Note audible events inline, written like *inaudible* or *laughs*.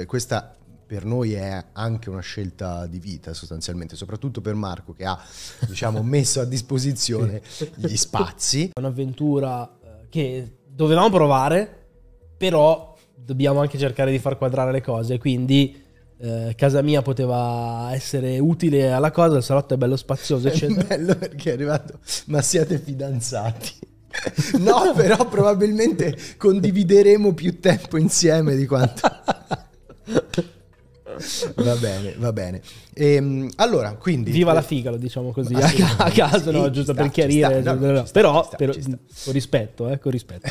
Eh, questa per noi è anche una scelta di vita sostanzialmente, soprattutto per Marco che ha diciamo, *laughs* messo a disposizione gli spazi. È un'avventura eh, che dovevamo provare, però dobbiamo anche cercare di far quadrare le cose, quindi eh, casa mia poteva essere utile alla cosa, il salotto è bello spazioso, eccetera. È bello perché è arrivato, ma siete fidanzati. no, però probabilmente condivideremo più tempo insieme di quanto... *laughs* va bene, va bene. E, ehm, allora, quindi... Viva la eh, figa, lo diciamo così, *laughs* ah, a, caso, no, giusto per chiarire. Però, con rispetto, eh, con rispetto.